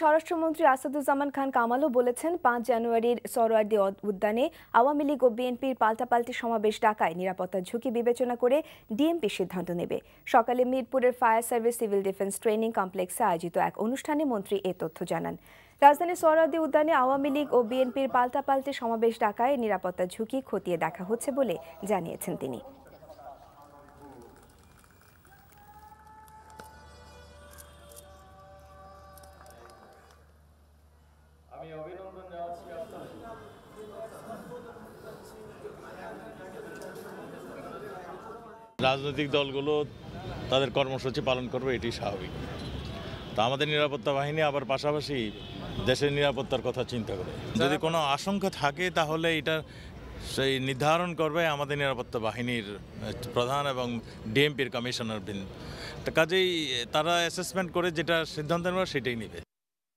স্বরাষ্ট্রমন্ত্রী আসাদুজ্জামান খান কামালও বলেছেন পাঁচ জানুয়ারির সরোয়ার্দি উদ্যানে আওয়ামী লীগ ও বিএনপির পাল্টাপাল্টি সমাবেশ ডাকায় নিরাপত্তার ঝুঁকি বিবেচনা করে ডিএমপি সিদ্ধান্ত নেবে সকালে মিরপুরের fire service civil defence training কমপ্লেক্সে আয়োজিত এক অনুষ্ঠানে মন্ত্রী এ তথ্য জানান রাজধানী সরোয়ার্দি উদ্যানে আওয়ামী লীগ ও বিএনপির পাল্টাপাল্টি সমাবেশ ডাকায় নিরাপত্তার ঝুঁকি খতিয়ে দেখা হচ্ছে বলে জানিয়েছেন তিনি অভিনন্দন রাজনৈতিক দলগুলো তাদের কর্মসূচি পালন করবে এটি স্বাভাবিক তা আমাদের নিরাপত্তা বাহিনী আবার পাশাপাশি দেশের নিরাপত্তার কথা চিন্তা করে যদি কোনো আশঙ্কা থাকে তাহলে এটা সেই নির্ধারণ করবে আমাদের নিরাপত্তা বাহিনীর প্রধান এবং ডিএমপির কমিশনার বৃন্দ কাজেই তারা অ্যাসেসমেন্ট করে যেটা সিদ্ধান্ত নেওয়া সেটাই নেবে